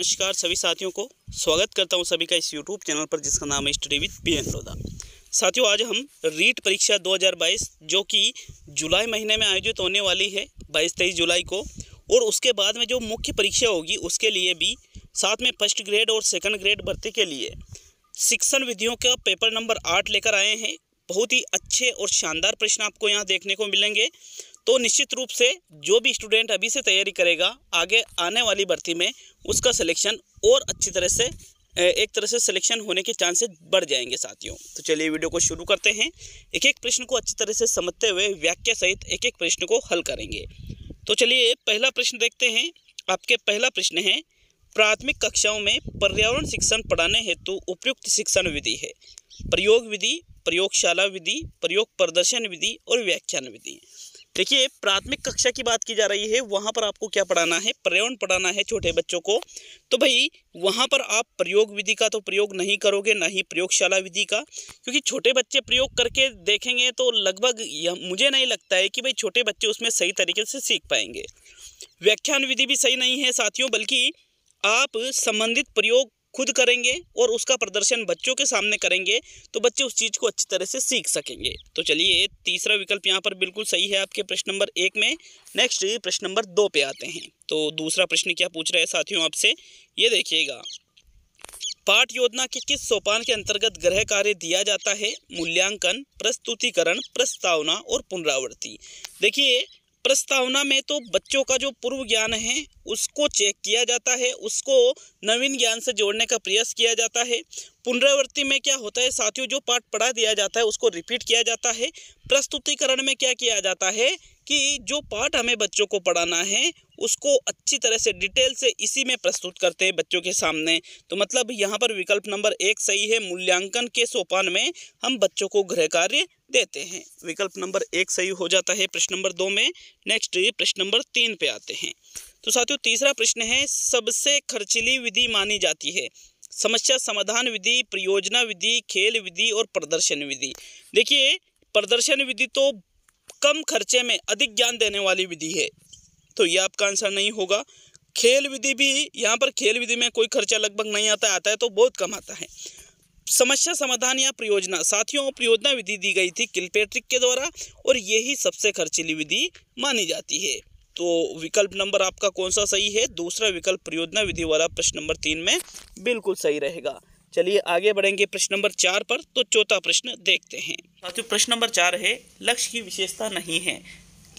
नमस्कार सभी साथियों को स्वागत करता हूं सभी का इस यूट्यूब चैनल पर जिसका नाम है study with P N Lodha साथियों आज हम रीट परीक्षा 2022 जो कि जुलाई महीने में आयोजित होने वाली है 22 तेईस जुलाई को और उसके बाद में जो मुख्य परीक्षा होगी उसके लिए भी साथ में फर्स्ट ग्रेड और सेकंड ग्रेड भर्ती के लिए शिक्षण विधियों का पेपर नंबर आठ लेकर आए हैं बहुत ही अच्छे और शानदार प्रश्न आपको यहाँ देखने को मिलेंगे तो निश्चित रूप से जो भी स्टूडेंट अभी से तैयारी करेगा आगे आने वाली भर्ती में उसका सिलेक्शन और अच्छी तरह से एक तरह से सिलेक्शन होने के चांसेस बढ़ जाएंगे साथियों तो चलिए वीडियो को शुरू करते हैं एक एक प्रश्न को अच्छी तरह से समझते हुए व्याख्या सहित एक एक प्रश्न को हल करेंगे तो चलिए पहला प्रश्न देखते हैं आपके पहला प्रश्न है प्राथमिक कक्षाओं में पर्यावरण शिक्षण पढ़ाने हेतु उपयुक्त शिक्षण विधि है प्रयोग विधि प्रयोगशाला विधि प्रयोग प्रदर्शन विधि और व्याख्यान विधि देखिए प्राथमिक कक्षा की बात की जा रही है वहाँ पर आपको क्या पढ़ाना है पर्यावरण पढ़ाना है छोटे बच्चों को तो भाई वहाँ पर आप प्रयोग विधि का तो प्रयोग नहीं करोगे ना ही प्रयोगशाला विधि का क्योंकि छोटे बच्चे प्रयोग करके देखेंगे तो लगभग मुझे नहीं लगता है कि भाई छोटे बच्चे उसमें सही तरीके से सीख पाएंगे व्याख्यान विधि भी सही नहीं है साथियों बल्कि आप संबंधित प्रयोग खुद करेंगे और उसका प्रदर्शन बच्चों के सामने करेंगे तो बच्चे उस चीज़ को अच्छी तरह से सीख सकेंगे तो चलिए तीसरा विकल्प यहाँ पर बिल्कुल सही है आपके प्रश्न नंबर एक में नेक्स्ट प्रश्न नंबर दो पे आते हैं तो दूसरा प्रश्न क्या पूछ रहे हैं साथियों आपसे ये देखिएगा पाठ योजना के किस सोपान के अंतर्गत ग्रह कार्य दिया जाता है मूल्यांकन प्रस्तुतिकरण प्रस्तावना और पुनरावृत्ति देखिए प्रस्तावना में तो बच्चों का जो पूर्व ज्ञान है उसको चेक किया जाता है उसको नवीन ज्ञान से जोड़ने का प्रयास किया जाता है पुनरावृत्ति में क्या होता है साथियों जो पाठ पढ़ा दिया जाता है उसको रिपीट किया जाता है प्रस्तुतिकरण में क्या किया जाता है कि जो पाठ हमें बच्चों को पढ़ाना है उसको अच्छी तरह से डिटेल से इसी में प्रस्तुत करते हैं बच्चों के सामने तो मतलब यहाँ पर विकल्प नंबर एक सही है मूल्यांकन के सोपान में हम बच्चों को गृह कार्य देते हैं विकल्प नंबर एक सही हो जाता है प्रश्न नंबर दो में नेक्स्ट प्रश्न नंबर तीन पे आते हैं तो साथियों तीसरा प्रश्न है सबसे खर्चीली विधि मानी जाती है समस्या समाधान विधि परियोजना विधि खेल विधि और प्रदर्शन विधि देखिए प्रदर्शन विधि तो कम खर्चे में अधिक ज्ञान देने वाली विधि है तो ये आपका आंसर नहीं होगा खेल विधि भी यहाँ पर खेल विधि में कोई खर्चा लगभग नहीं आता आता है तो बहुत कम आता है समस्या समाधान या परियोजना साथियों परियोजना विधि दी गई थी किलपेट्रिक के द्वारा और यही सबसे खर्चीली विधि मानी जाती है तो विकल्प नंबर आपका कौन सा सही है दूसरा विकल्प परियोजना विधि वाला प्रश्न नंबर तीन में बिल्कुल सही रहेगा चलिए आगे बढ़ेंगे प्रश्न नंबर चार पर तो चौथा प्रश्न देखते हैं साथियों प्रश्न नंबर चार है लक्ष्य की विशेषता नहीं है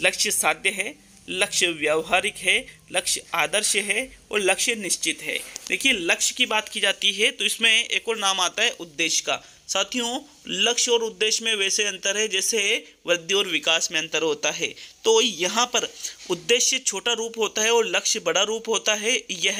लक्ष्य साध्य है लक्ष्य व्यवहारिक है लक्ष्य आदर्श है और लक्ष्य निश्चित है देखिए लक्ष्य की बात की जाती है तो इसमें एक और नाम आता है उद्देश्य का साथियों लक्ष्य और उद्देश्य में वैसे अंतर है जैसे वृद्धि और विकास में अंतर होता है तो यहाँ पर उद्देश्य छोटा रूप होता है और लक्ष्य बड़ा रूप होता है यह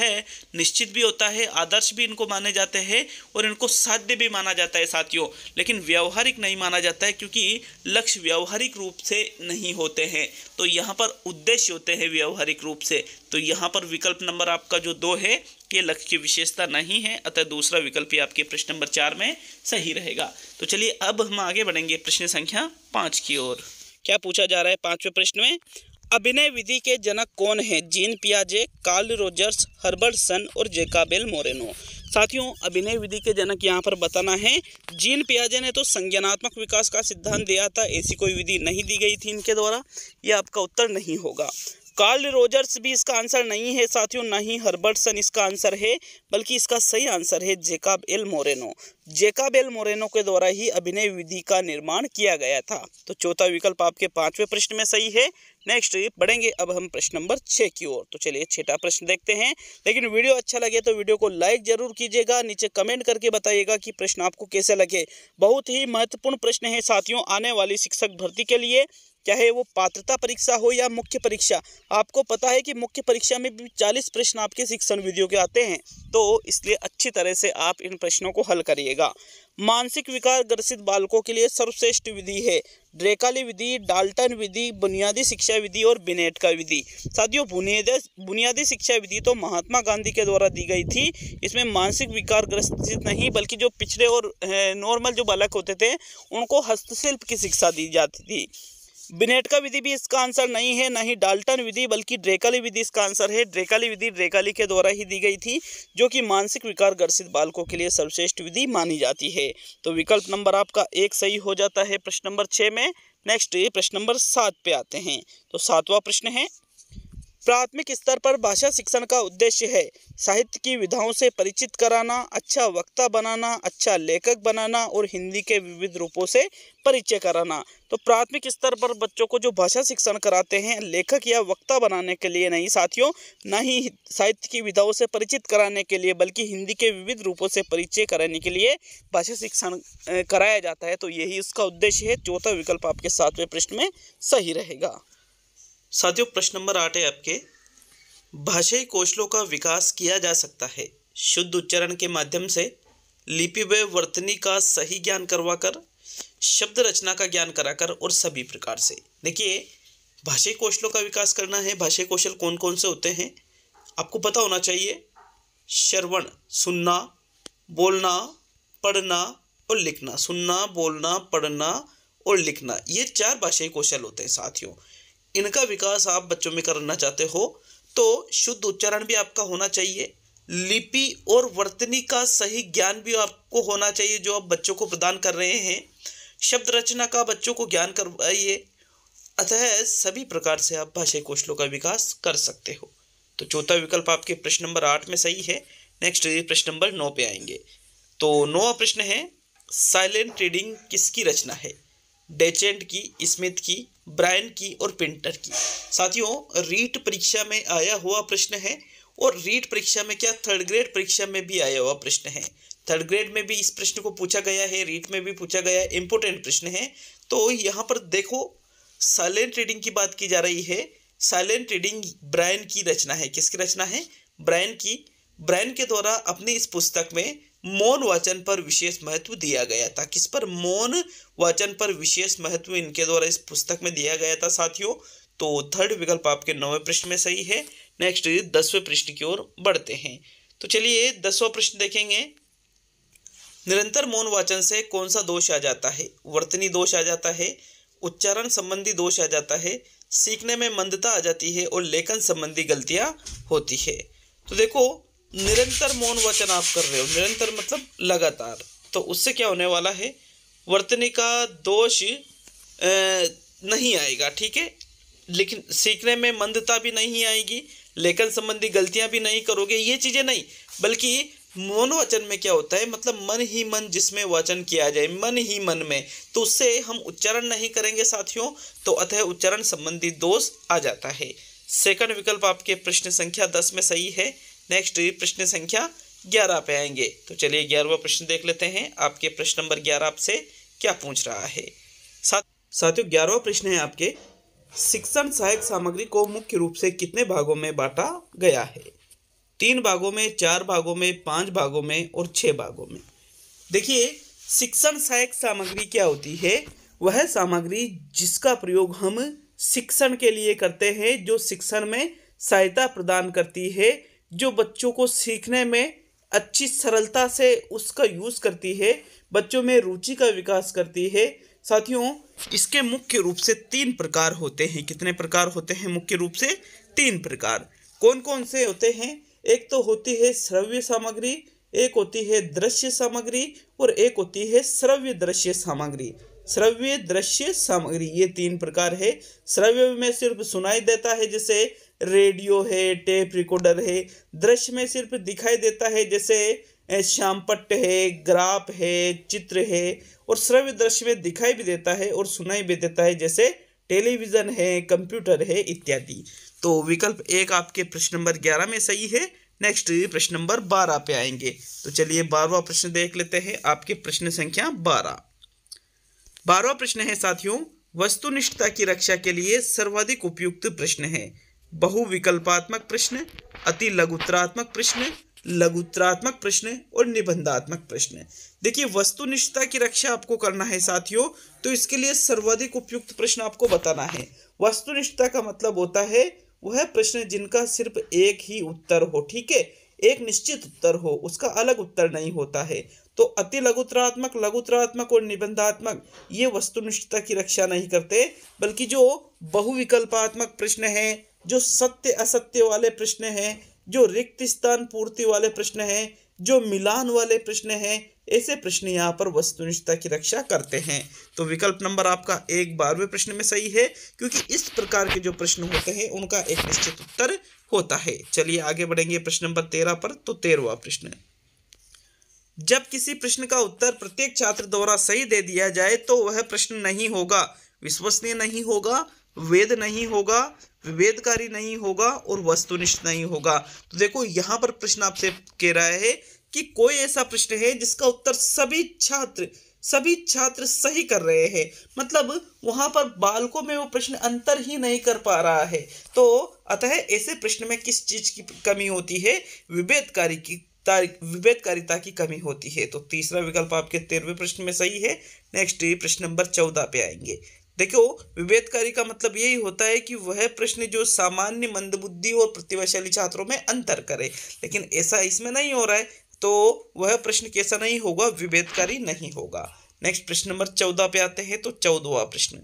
निश्चित भी होता है आदर्श भी इनको माने जाते हैं और इनको साध्य भी माना जाता है साथियों लेकिन व्यवहारिक नहीं माना जाता है क्योंकि लक्ष्य व्यवहारिक रूप से नहीं होते हैं तो यहाँ पर उद्देश्य होते हैं व्यवहारिक रूप से तो यहाँ पर विकल्प नंबर आपका जो दो है ये लक्ष्य की विशेषता नहीं है अतः दूसरा विकल्प ही आपके प्रश्न नंबर चार में सही रहेगा तो चलिए अब हम आगे बढ़ेंगे प्रश्न संख्या पाँच की ओर क्या पूछा जा रहा है पाँचवें प्रश्न में अभिनय विधि के जनक कौन हैं जीन पियाजे कार्ल रोजर्स हर्बर्ट सन और जेकाबेल मोरेनो साथियों अभिनय विधि के जनक यहाँ पर बताना है जीन पियाजे ने तो संज्ञानात्मक विकास का सिद्धांत दिया था ऐसी कोई विधि नहीं दी गई थी इनके द्वारा यह आपका उत्तर नहीं होगा कार्ल रोजर्स भी इसका आंसर नहीं है साथियों ना ही हर्बर्टसन इसका आंसर है बल्कि इसका सही आंसर है Jacob L Moreno Jacob L Moreno के द्वारा ही अभिनय विधि का निर्माण किया गया था तो चौथा विकल्प आपके पांचवें प्रश्न में सही है नेक्स्ट पढ़ेंगे अब हम प्रश्न नंबर छः की ओर तो चलिए छठा प्रश्न देखते हैं लेकिन वीडियो अच्छा लगे तो वीडियो को लाइक जरूर कीजिएगा नीचे कमेंट करके बताइएगा कि प्रश्न आपको कैसे लगे बहुत ही महत्वपूर्ण प्रश्न है साथियों आने वाली शिक्षक भर्ती के लिए चाहे वो पात्रता परीक्षा हो या मुख्य परीक्षा आपको पता है कि मुख्य परीक्षा में भी चालीस प्रश्न आपके शिक्षण विधियों के आते हैं तो इसलिए अच्छी तरह से आप इन प्रश्नों को हल करिएगा मानसिक विकार ग्रसित बालकों के लिए सर्वश्रेष्ठ विधि है ड्रेकाली विधि डाल्टन विधि बुनियादी शिक्षा विधि और बिनेट का विधि साथियों बुनियादी बुनियादी शिक्षा विधि तो महात्मा गांधी के द्वारा दी गई थी इसमें मानसिक विकार ग्रसित नहीं बल्कि जो पिछड़े और नॉर्मल जो बालक होते थे उनको हस्तशिल्प की शिक्षा दी जाती थी बिनेटका विधि भी इसका आंसर नहीं है ना ही डाल्टन विधि बल्कि ड्रेकाली विधि इसका आंसर है ड्रेकाली विधि ड्रेकाली के द्वारा ही दी गई थी जो कि मानसिक विकार ग्रसित बालकों के लिए सर्वश्रेष्ठ विधि मानी जाती है तो विकल्प नंबर आपका एक सही हो जाता है प्रश्न नंबर छः में नेक्स्ट प्रश्न नंबर सात पे आते हैं तो सातवां प्रश्न है प्राथमिक स्तर पर भाषा शिक्षण का उद्देश्य है साहित्य की विधाओं से परिचित कराना अच्छा वक्ता बनाना अच्छा लेखक बनाना और हिंदी के विविध रूपों से परिचय कराना तो प्राथमिक स्तर पर बच्चों को जो भाषा शिक्षण कराते हैं लेखक या वक्ता बनाने के लिए नहीं साथियों ना ही साहित्य की विधाओं से परिचित कराने के लिए बल्कि हिंदी के विविध रूपों से परिचय कराने के लिए भाषा शिक्षण कराया जाता है तो यही उसका उद्देश्य है चौथा विकल्प आपके सातवें पृष्ठ में सही रहेगा साथियों प्रश्न नंबर आठ है आपके भाषाई कौशलों का विकास किया जा सकता है शुद्ध उच्चारण के माध्यम से लिपि व वर्तनी का सही ज्ञान करवाकर शब्द रचना का ज्ञान कराकर और सभी प्रकार से देखिए भाषाई कौशलों का विकास करना है भाषाई कौशल कौन कौन से होते हैं आपको पता होना चाहिए श्रवण सुनना बोलना पढ़ना और लिखना सुनना बोलना पढ़ना और लिखना ये चार भाषाई कौशल होते हैं साथियों इनका विकास आप बच्चों में करना चाहते हो तो शुद्ध उच्चारण भी आपका होना चाहिए लिपि और वर्तनी का सही ज्ञान भी आपको होना चाहिए जो आप बच्चों को प्रदान कर रहे हैं शब्द रचना का बच्चों को ज्ञान करवाइए अतः सभी प्रकार से आप भाषा कौशलों का विकास कर सकते हो तो चौथा विकल्प आपके प्रश्न नंबर आठ में सही है नेक्स्ट प्रश्न नंबर नौ पे आएंगे तो नौवा प्रश्न है साइलेंट रीडिंग किसकी रचना है डेचेंट की स्मिथ की ब्रायन की और पिंटर की साथियों रीट परीक्षा में आया हुआ प्रश्न है और रीट परीक्षा में क्या थर्ड ग्रेड परीक्षा में भी आया हुआ प्रश्न है थर्ड ग्रेड में भी इस प्रश्न को पूछा गया है रीट में भी पूछा गया है इंपोर्टेंट प्रश्न है तो यहाँ पर देखो साइलेंट रीडिंग की बात की जा रही है साइलेंट रीडिंग ब्रायन की रचना है किसकी रचना है ब्रायन की ब्रायन के द्वारा अपनी इस पुस्तक में मौन वाचन पर विशेष महत्व दिया गया था किस पर मौन वाचन पर विशेष महत्व इनके द्वारा इस पुस्तक में दिया गया था साथियों तो थर्ड विकल्प आपके नौवे प्रश्न में सही है नेक्स्ट दसवें प्रश्न की ओर बढ़ते हैं तो चलिए दसवा प्रश्न देखेंगे निरंतर मौन वाचन से कौन सा दोष आ जाता है वर्तनी दोष आ जाता है उच्चारण संबंधी दोष आ जाता है सीखने में मंदता आ जाती है और लेखन संबंधी गलतियां होती है तो देखो निरंतर मौन वचन आप कर रहे हो निरंतर मतलब लगातार तो उससे क्या होने वाला है वर्तनी का दोष नहीं आएगा ठीक है लेकिन सीखने में मंदता भी नहीं आएगी लेखन संबंधी गलतियां भी नहीं करोगे ये चीज़ें नहीं बल्कि वचन में क्या होता है मतलब मन ही मन जिसमें वचन किया जाए मन ही मन में तो उससे हम उच्चारण नहीं करेंगे साथियों तो अतः उच्चारण संबंधी दोष आ जाता है सेकंड विकल्प आपके प्रश्न संख्या दस में सही है नेक्स्ट प्रश्न संख्या ग्यारह पे आएंगे तो चलिए ग्यारहवा प्रश्न देख लेते हैं आपके प्रश्न नंबर ग्यारह आपसे क्या पूछ रहा है साथ साथियों ग्यारहवा प्रश्न है आपके शिक्षण सहायक सामग्री को मुख्य रूप से कितने भागों में बांटा गया है तीन भागों में चार भागों में पांच भागों में और छह भागों में देखिए शिक्षण सहायक सामग्री क्या होती है वह सामग्री जिसका प्रयोग हम शिक्षण के लिए करते हैं जो शिक्षण में सहायता प्रदान करती है जो बच्चों को सीखने में अच्छी सरलता से उसका यूज़ करती है बच्चों में रुचि का विकास करती है साथियों इसके मुख्य रूप से तीन प्रकार होते हैं कितने प्रकार होते हैं मुख्य रूप से तीन प्रकार कौन कौन से होते हैं एक तो होती है श्रव्य सामग्री एक होती है दृश्य सामग्री और एक होती है श्रव्य दृश्य सामग्री श्रव्य दृश्य सामग्री ये तीन प्रकार है श्रव्य में सिर्फ सुनाई देता है जैसे रेडियो है टेप रिकॉर्डर है दृश्य में सिर्फ दिखाई देता है जैसे श्यामपट्ट है ग्राफ है चित्र है और श्रव्य दृश्य में दिखाई भी देता है और सुनाई भी देता है जैसे टेलीविज़न है कंप्यूटर है इत्यादि तो विकल्प एक आपके प्रश्न नंबर ग्यारह में सही है नेक्स्ट प्रश्न नंबर बारह पे आएंगे तो चलिए बारहवा प्रश्न देख लेते हैं आपके प्रश्न संख्या बारह बारहवा प्रश्न है साथियों वस्तुनिष्ठता की रक्षा के लिए सर्वाधिक उपयुक्त प्रश्न है बहुविकल्पात्मक प्रश्न अति लघुत्रात्मक प्रश्न लघुत्रात्मक प्रश्न और निबंधात्मक प्रश्न देखिए वस्तुनिष्ठता की रक्षा आपको करना है साथियों तो इसके लिए सर्वाधिक उपयुक्त प्रश्न आपको बताना है वस्तुनिष्ठता का मतलब होता है वह प्रश्न जिनका सिर्फ एक ही उत्तर हो ठीक है एक निश्चित उत्तर हो उसका अलग उत्तर नहीं होता है तो अति लघुत्रात्मक लघुत्रात्मक और निबंधात्मक ये वस्तुनिष्ठता की रक्षा नहीं करते बल्कि जो बहुविकल्पात्मक प्रश्न है जो सत्य असत्य वाले प्रश्न हैं जो रिक्त स्थान पूर्ति वाले प्रश्न हैं जो मिलान वाले प्रश्न हैं ऐसे प्रश्न यहाँ पर वस्तुनिष्ठता की रक्षा करते हैं तो विकल्प नंबर आपका एक बारहवें प्रश्न में सही है क्योंकि इस प्रकार के जो प्रश्न होते हैं उनका एक निश्चित उत्तर होता है चलिए आगे बढ़ेंगे प्रश्न नंबर तेरह पर तो तेरहवा प्रश्न जब किसी प्रश्न का उत्तर प्रत्येक छात्र द्वारा सही दे दिया जाए तो वह प्रश्न नहीं होगा विश्वसनीय नहीं होगा वेद नहीं होगा विभेदकारी नहीं होगा और वस्तुनिष्ठ नहीं होगा तो देखो यहाँ पर प्रश्न आपसे कह रहा है कि कोई ऐसा प्रश्न है जिसका उत्तर सभी छात्र सभी छात्र सही कर रहे हैं मतलब वहां पर बालकों में वो प्रश्न अंतर ही नहीं कर पा रहा है तो अतः ऐसे प्रश्न में किस चीज की कमी होती है विभेदकारी की विभेदकारिता की कमी होती है तो तीसरा विकल्प आपके तेरहवें प्रश्न में सही है नेक्स्ट प्रश्न नंबर चौदह पे आएंगे देखो विभेदकारी का मतलब यही होता है कि वह प्रश्न जो सामान्य मंदबुद्धि और प्रतिभाशाली छात्रों में अंतर करे लेकिन ऐसा इसमें नहीं हो रहा है तो वह प्रश्न कैसा नहीं होगा विभेदकारी नहीं होगा नेक्स्ट प्रश्न नंबर चौदह पे आते हैं तो चौदवा प्रश्न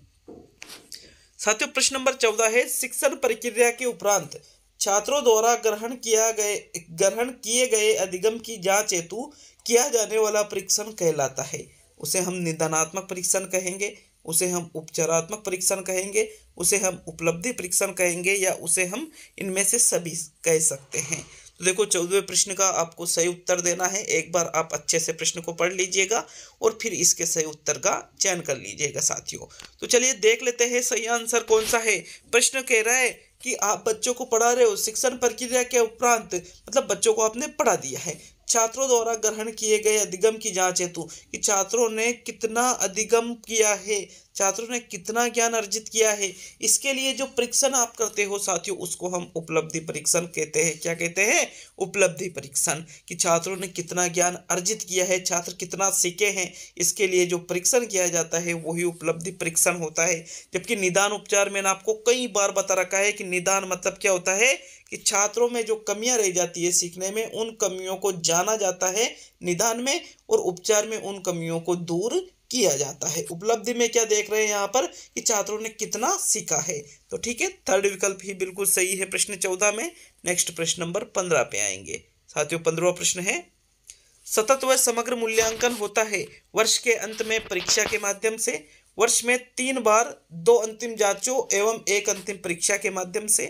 साथियों प्रश्न नंबर चौदह है शिक्षण प्रक्रिया के उपरांत छात्रों द्वारा ग्रहण किया गए ग्रहण किए गए अधिगम की जांच हेतु किया जाने वाला परीक्षण कहलाता है उसे हम निदानात्मक परीक्षण कहेंगे उसे हम उपचारात्मक परीक्षण कहेंगे उसे हम उपलब्धि परीक्षण कहेंगे या उसे हम इनमें से सभी कह सकते हैं तो देखो चौदहवें प्रश्न का आपको सही उत्तर देना है एक बार आप अच्छे से प्रश्न को पढ़ लीजिएगा और फिर इसके सही उत्तर का चयन कर लीजिएगा साथियों तो चलिए देख लेते हैं सही आंसर कौन सा है प्रश्न कह रहा है कि आप बच्चों को पढ़ा रहे हो शिक्षण प्रक्रिया के उपरांत मतलब बच्चों को आपने पढ़ा दिया है छात्रों द्वारा ग्रहण किए गए अधिगम की जांच हेतु कि छात्रों ने कितना अधिगम किया है छात्रों ने कितना ज्ञान अर्जित किया है इसके लिए जो परीक्षण आप करते हो साथियों उसको हम उपलब्धि परीक्षण कहते हैं क्या कहते हैं उपलब्धि परीक्षण कि छात्रों ने कितना ज्ञान अर्जित किया है छात्र कितना सीखे हैं इसके लिए जो परीक्षण किया जाता है वही उपलब्धि परीक्षण होता है जबकि निदान उपचार मैंने आपको कई बार बता रखा है कि निदान मतलब क्या होता है कि छात्रों में जो कमियां रह जाती है सीखने में उन कमियों को जाना जाता है निदान में और उपचार में उन कमियों को दूर किया जाता है उपलब्धि में क्या देख रहे हैं यहाँ पर कि छात्रों ने कितना सीखा है तो ठीक है थर्ड विकल्प ही बिल्कुल सही है प्रश्न चौदह में नेक्स्ट प्रश्न नंबर पंद्रह पे आएंगे साथियों पंद्रवा प्रश्न है सतत व समग्र मूल्यांकन होता है वर्ष के अंत में परीक्षा के माध्यम से वर्ष में तीन बार दो अंतिम जांचों एवं एक अंतिम परीक्षा के माध्यम से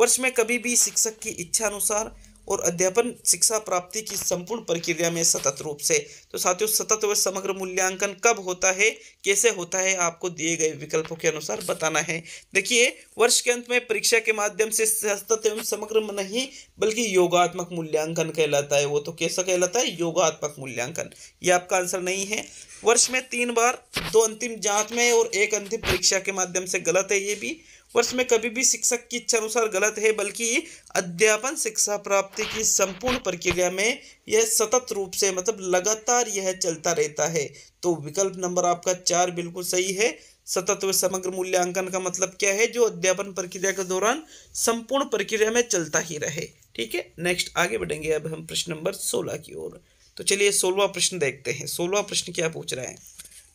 वर्ष में कभी भी शिक्षक की इच्छा अनुसार और अध्यापन शिक्षा प्राप्ति की संपूर्ण प्रक्रिया में सतत रूप से तो साथियों सतत व समग्र मूल्यांकन कब होता है कैसे होता है आपको दिए गए विकल्पों के अनुसार बताना है देखिए वर्ष के अंत में परीक्षा के माध्यम से सतत एवं समग्र नहीं बल्कि योगात्मक मूल्यांकन कहलाता है वो तो कैसा कहलाता है योगात्मक मूल्यांकन ये आपका आंसर नहीं है वर्ष में तीन बार दो अंतिम जाँच में और एक अंतिम परीक्षा के माध्यम से गलत है ये भी वर्ष में कभी भी शिक्षक की इच्छा अनुसार गलत है बल्कि अध्यापन शिक्षा प्राप्ति की संपूर्ण प्रक्रिया में यह सतत रूप से मतलब लगातार यह चलता रहता है तो विकल्प नंबर आपका चार बिल्कुल सही है सतत व समग्र मूल्यांकन का मतलब क्या है जो अध्यापन प्रक्रिया के दौरान संपूर्ण प्रक्रिया में चलता ही रहे ठीक है नेक्स्ट आगे बढ़ेंगे अब हम प्रश्न नंबर सोलह की ओर तो चलिए सोलवा प्रश्न देखते हैं सोलवा प्रश्न क्या पूछ रहे हैं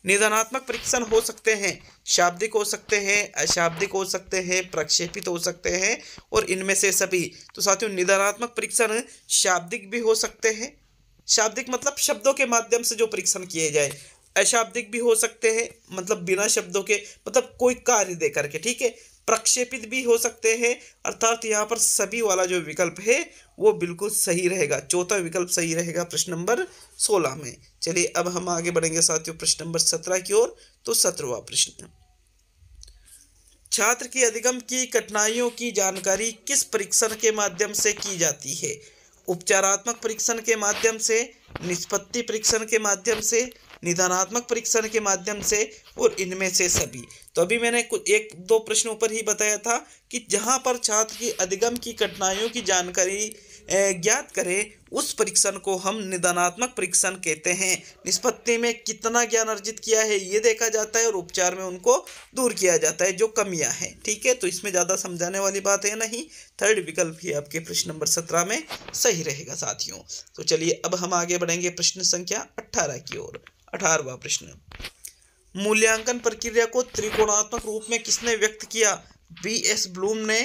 निदानात्मक परीक्षण हो सकते हैं शाब्दिक हो सकते हैं अशाब्दिक हो सकते हैं प्रक्षेपित हो सकते हैं और इनमें से सभी तो साथियों निदानात्मक परीक्षण शाब्दिक भी हो सकते हैं शाब्दिक मतलब शब्दों के माध्यम से जो परीक्षण किए जाए अशाब्दिक भी हो सकते हैं मतलब बिना शब्दों के मतलब कोई कार्य दे करके ठीक है प्रक्षेपित भी हो सकते हैं अर्थात यहाँ पर सभी वाला जो विकल्प है वो बिल्कुल सही रहेगा चौथा विकल्प सही रहेगा प्रश्न नंबर सोलह में चलिए अब हम आगे बढ़ेंगे साथियों प्रश्न नंबर सत्रह की ओर तो सत्रहवा प्रश्न छात्र की अधिगम की कठिनाइयों की जानकारी किस परीक्षण के माध्यम से की जाती है उपचारात्मक परीक्षण के माध्यम से निष्पत्ति परीक्षण के माध्यम से निदानात्मक परीक्षण के माध्यम से और इनमें से सभी तो अभी मैंने कुछ एक दो प्रश्नों पर ही बताया था कि जहाँ पर छात्र की अधिगम की कठिनाइयों की जानकारी ज्ञात करें उस परीक्षण को हम निदानात्मक परीक्षण कहते हैं निष्पत्ति में कितना ज्ञान अर्जित किया है ये देखा जाता है और उपचार में उनको दूर किया जाता है जो कमियां हैं ठीक है तो इसमें ज़्यादा समझाने वाली बात है नहीं थर्ड विकल्प ही आपके प्रश्न नंबर सत्रह में सही रहेगा साथियों तो चलिए अब हम आगे बढ़ेंगे प्रश्न संख्या अट्ठारह की ओर अठारवा प्रश्न मूल्यांकन प्रक्रिया को त्रिकोणात्मक रूप में किसने व्यक्त किया बी एस ब्लूम ने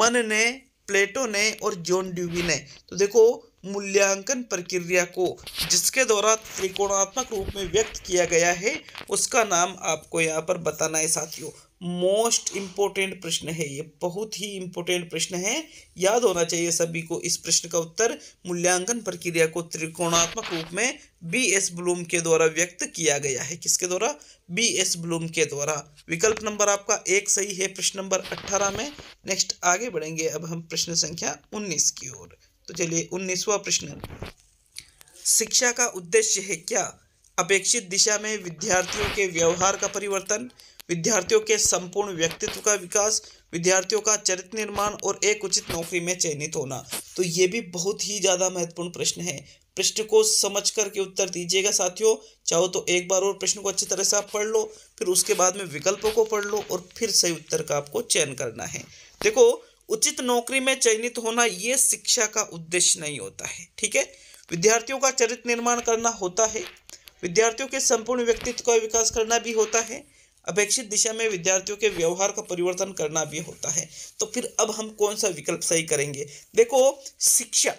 मन ने प्लेटो ने और जॉन ड्यूबी ने तो देखो मूल्यांकन प्रक्रिया को जिसके द्वारा त्रिकोणात्मक रूप में व्यक्त किया गया है उसका नाम आपको यहाँ पर बताना है साथियों मोस्ट इम्पोर्टेंट प्रश्न है ये बहुत ही इम्पोर्टेंट प्रश्न है याद होना चाहिए सभी को इस प्रश्न का उत्तर मूल्यांकन प्रक्रिया को त्रिकोणात्मक रूप में बी एस ब्लूम के द्वारा व्यक्त किया गया है किसके द्वारा बी एस ब्लूम के द्वारा विकल्प नंबर आपका एक सही है प्रश्न नंबर अट्ठारह में नेक्स्ट आगे बढ़ेंगे अब हम प्रश्न संख्या उन्नीस की ओर तो चलिए उन्नीसवा प्रश्न शिक्षा का उद्देश्य है क्या अपेक्षित दिशा में विद्यार्थियों के व्यवहार का परिवर्तन विद्यार्थियों के संपूर्ण व्यक्तित्व का विकास विद्यार्थियों का चरित्र निर्माण और एक उचित नौकरी में चयनित होना तो ये भी बहुत ही ज़्यादा महत्वपूर्ण प्रश्न है प्रश्न को समझ करके उत्तर दीजिएगा साथियों चाहो तो एक बार और प्रश्न को अच्छी तरह से आप पढ़ लो फिर उसके बाद में विकल्पों को पढ़ लो और फिर सही उत्तर का आपको चयन करना है देखो उचित नौकरी में चयनित होना ये शिक्षा का उद्देश्य नहीं होता है ठीक है विद्यार्थियों का चरित्र निर्माण करना होता है विद्यार्थियों के संपूर्ण व्यक्तित्व का विकास करना भी होता है अपेक्षित दिशा में विद्यार्थियों के व्यवहार का परिवर्तन करना भी होता है तो फिर अब हम कौन सा विकल्प सही करेंगे देखो शिक्षा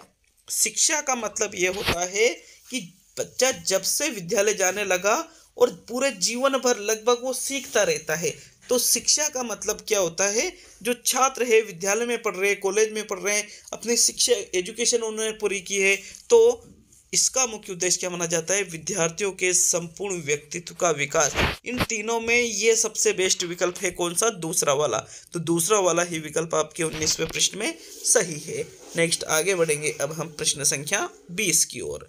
शिक्षा का मतलब ये होता है कि बच्चा जब से विद्यालय जाने लगा और पूरे जीवन भर लगभग वो सीखता रहता है तो शिक्षा का मतलब क्या होता है जो छात्र है विद्यालय में पढ़ रहे हैं कॉलेज में पढ़ रहे हैं अपनी शिक्षा एजुकेशन उन्होंने पूरी की है तो इसका मुख्य उद्देश्य क्या माना जाता है विद्यार्थियों के संपूर्ण व्यक्तित्व का विकास इन तीनों में ये सबसे बेस्ट विकल्प है कौन सा दूसरा वाला तो दूसरा वाला ही विकल्प आपके उन्नीसवें प्रश्न में सही है नेक्स्ट आगे बढ़ेंगे अब हम प्रश्न संख्या बीस की ओर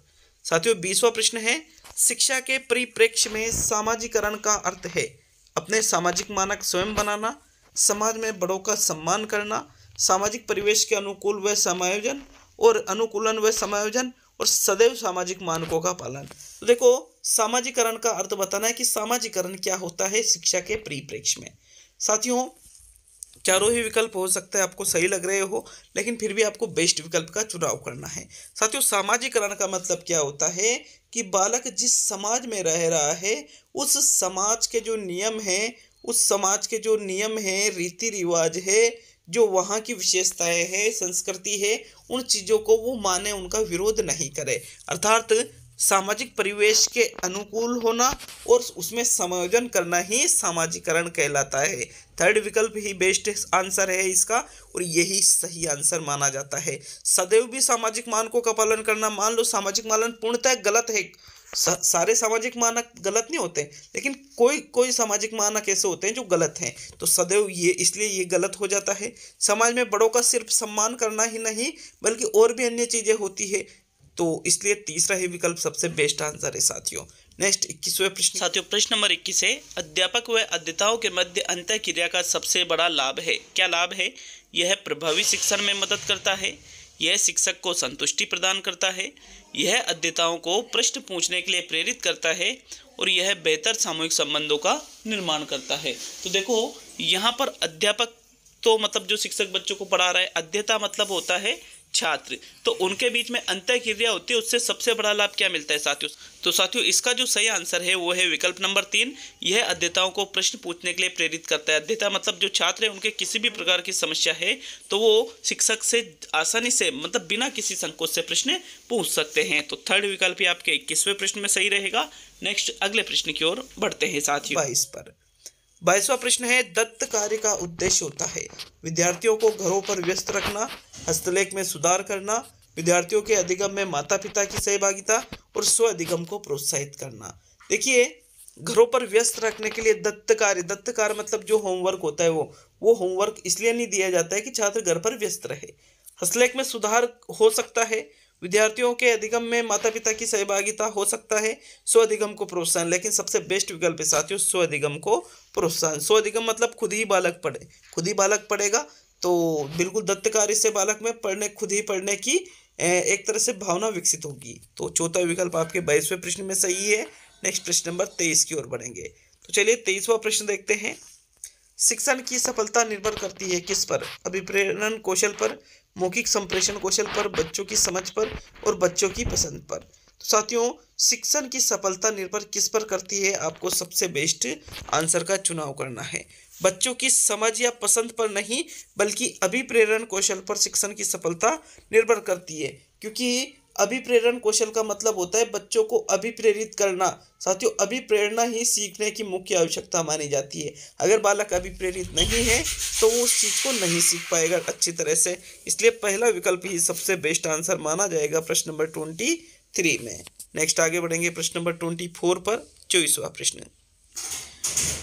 साथियों बीसवा प्रश्न है शिक्षा के परिप्रेक्ष्य में सामाजिकरण का अर्थ है अपने सामाजिक मानक स्वयं बनाना समाज में बड़ों का सम्मान करना सामाजिक परिवेश के अनुकूल व समायोजन और अनुकूलन व समायोजन और सदैव सामाजिक मानकों का पालन तो देखो सामाजिकरण का अर्थ बताना है कि सामाजिकरण क्या होता है शिक्षा के परिप्रेक्ष्य में साथियों चारों ही विकल्प हो सकता है आपको सही लग रहे हो लेकिन फिर भी आपको बेस्ट विकल्प का चुनाव करना है साथियों सामाजिकरण का मतलब क्या होता है कि बालक जिस समाज में रह रहा है उस समाज के जो नियम हैं उस समाज के जो नियम हैं रीति रिवाज है जो वहाँ की विशेषताएं है संस्कृति है उन चीज़ों को वो माने उनका विरोध नहीं करे अर्थात सामाजिक परिवेश के अनुकूल होना और उसमें समायोजन करना ही सामाजिकरण कहलाता है थर्ड विकल्प ही बेस्ट आंसर है इसका और यही सही आंसर माना जाता है सदैव भी सामाजिक मानकों का पालन करना मान लो सामाजिक मालन पूर्णतः गलत है सारे सामाजिक मानक गलत नहीं होते लेकिन कोई कोई सामाजिक मानक ऐसे होते हैं जो गलत हैं तो सदैव ये इसलिए ये गलत हो जाता है समाज में बड़ों का सिर्फ सम्मान करना ही नहीं बल्कि और भी अन्य चीज़ें होती है तो इसलिए तीसरा ही विकल्प सबसे बेस्ट आंसर है साथियों नेक्स्ट इक्कीसवें प्रश्न साथियों प्रश्न नंबर इक्कीस है अध्यापक व अध्यताओं के मध्य अंत क्रिया का सबसे बड़ा लाभ है क्या लाभ है यह प्रभावी शिक्षण में मदद करता है यह शिक्षक को संतुष्टि प्रदान करता है यह अध्यताओं को प्रश्न पूछने के लिए प्रेरित करता है और यह बेहतर सामूहिक संबंधों का निर्माण करता है तो देखो यहाँ पर अध्यापक तो मतलब जो शिक्षक बच्चों को पढ़ा रहा है अध्यता मतलब होता है छात्र तो उनके बीच में अंतर क्रिया होती है उससे सबसे बड़ा लाभ क्या मिलता है साथियों तो साथियों इसका जो सही आंसर है वो है विकल्प नंबर तीन यह अध्यताओं को प्रश्न पूछने के लिए प्रेरित करता है अध्यता मतलब जो छात्र है उनके किसी भी प्रकार की समस्या है तो वो शिक्षक से आसानी से मतलब बिना किसी संकोच से प्रश्न पूछ सकते हैं तो थर्ड विकल्प आपके इक्कीसवें प्रश्न में सही रहेगा नेक्स्ट अगले प्रश्न की ओर बढ़ते हैं साथियों पर बाईसवा प्रश्न है दत्त कार्य का उद्देश्य होता है विद्यार्थियों को घरों पर व्यस्त रखना हस्तलेख में सुधार करना विद्यार्थियों के अधिगम में माता पिता की सहभागिता और स्व अधिगम को प्रोत्साहित करना देखिए घरों पर व्यस्त रखने के लिए दत्त कार्य दत्त कार्य मतलब जो होमवर्क होता है वो वो होमवर्क इसलिए नहीं दिया जाता है कि छात्र घर पर व्यस्त रहे हस्तलेख में सुधार हो सकता है विद्यार्थियों के अधिगम में माता पिता की सहभागिता हो सकता है स्व अधिगम को प्रोत्साहन लेकिन सबसे बेस्ट विकल्प है साथियों स्व अधिगम को प्रोत्साहन स्व अधिगम मतलब खुद ही बालक पढ़े खुद ही बालक पढ़ेगा तो बिल्कुल दत्तकारी से बालक में पढ़ने खुद ही पढ़ने की एक तरह से भावना विकसित होगी तो चौथा विकल्प आपके बाईसवें प्रश्न में सही है नेक्स्ट प्रश्न नंबर तेईस की ओर बढ़ेंगे तो चलिए तेईसवा प्रश्न देखते हैं शिक्षण की सफलता निर्भर करती है किस पर अभिप्रेरण कौशल पर मौखिक संप्रेषण कौशल पर बच्चों की समझ पर और बच्चों की पसंद पर तो साथियों शिक्षण की सफलता निर्भर किस पर करती है आपको सबसे बेस्ट आंसर का चुनाव करना है बच्चों की समझ या पसंद पर नहीं बल्कि अभिप्रेरण कौशल पर शिक्षण की सफलता निर्भर करती है क्योंकि अभिप्रेरण कौशल का मतलब होता है बच्चों को अभिप्रेरित करना साथियों अभिप्रेरणा ही सीखने की मुख्य आवश्यकता मानी जाती है अगर बालक अभिप्रेरित नहीं है तो वो उस चीज़ को नहीं सीख पाएगा अच्छी तरह से इसलिए पहला विकल्प ही सबसे बेस्ट आंसर माना जाएगा प्रश्न नंबर ट्वेंटी थ्री में नेक्स्ट आगे बढ़ेंगे प्रश्न नंबर ट्वेंटी फोर पर चौबीसवा प्रश्न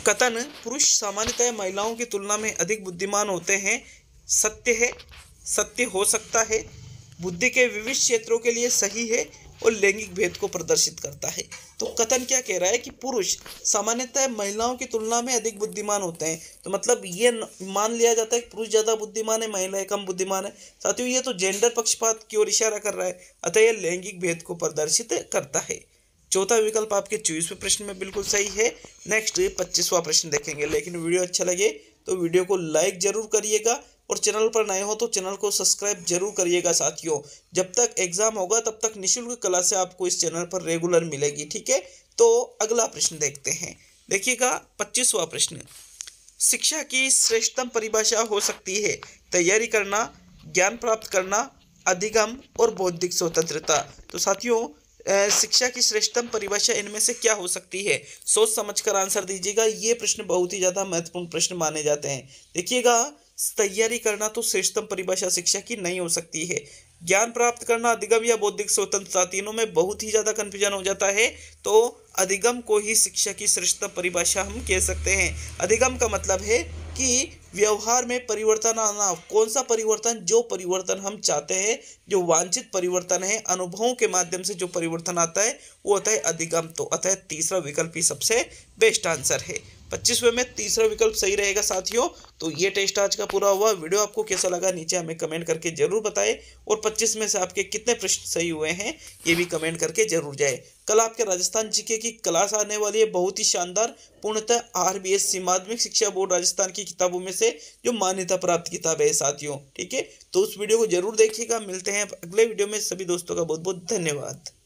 कथन पुरुष सामान्यतः महिलाओं की तुलना में अधिक बुद्धिमान होते हैं सत्य है सत्य हो सकता है बुद्धि के विविध क्षेत्रों के लिए सही है और लैंगिक भेद को प्रदर्शित करता है तो कथन क्या कह रहा है कि पुरुष सामान्यतः महिलाओं की तुलना में अधिक बुद्धिमान होते हैं तो मतलब ये मान लिया जाता है कि पुरुष ज़्यादा बुद्धिमान है महिलाएं कम बुद्धिमान है साथियों ये तो जेंडर पक्षपात की ओर इशारा कर रहा है अतः यह लैंगिक भेद को प्रदर्शित करता है चौथा विकल्प आपके चौबीसवें प्रश्न में बिल्कुल सही है नेक्स्ट पच्चीसवा प्रश्न देखेंगे लेकिन वीडियो अच्छा लगे तो वीडियो को लाइक जरूर करिएगा और चैनल पर नए हो तो चैनल को सब्सक्राइब जरूर करिएगा साथियों जब तक एग्जाम होगा तब तक निःशुल्क क्लासें आपको इस चैनल पर रेगुलर मिलेगी ठीक है तो अगला प्रश्न देखते हैं देखिएगा पच्चीसवा प्रश्न शिक्षा की श्रेष्ठतम परिभाषा हो सकती है तैयारी करना ज्ञान प्राप्त करना अधिगम और बौद्धिक स्वतंत्रता तो साथियों शिक्षा की श्रेष्ठतम परिभाषा इनमें से क्या हो सकती है सोच समझ कर आंसर दीजिएगा ये प्रश्न बहुत ही ज़्यादा महत्वपूर्ण प्रश्न माने जाते हैं देखिएगा तैयारी करना तो श्रेष्ठतम परिभाषा शिक्षा की नहीं हो सकती है ज्ञान प्राप्त करना अधिगम या बौद्धिक स्वतंत्रता तीनों में बहुत ही ज़्यादा कन्फ्यूजन हो जाता है तो अधिगम को ही शिक्षा की श्रेष्ठतम परिभाषा हम कह सकते हैं अधिगम का मतलब है कि व्यवहार में परिवर्तन आना कौन सा परिवर्तन जो परिवर्तन हम चाहते हैं जो वांछित परिवर्तन है अनुभवों के माध्यम से जो परिवर्तन आता है वो होता है अधिगम तो अतः तीसरा विकल्प ही सबसे बेस्ट आंसर है पच्चीसवें में तीसरा विकल्प सही रहेगा साथियों तो ये टेस्ट आज का पूरा हुआ वीडियो आपको कैसा लगा नीचे हमें कमेंट करके जरूर बताएं और 25 में से आपके कितने प्रश्न सही हुए हैं ये भी कमेंट करके जरूर जाए कल आपके राजस्थान जीके की क्लास आने वाली है बहुत ही शानदार पूर्णतः आर बी एस माध्यमिक शिक्षा बोर्ड राजस्थान की किताबों में से जो मान्यता प्राप्त किताब है साथियों ठीक है तो उस वीडियो को जरूर देखिएगा मिलते हैं अगले वीडियो में सभी दोस्तों का बहुत बहुत धन्यवाद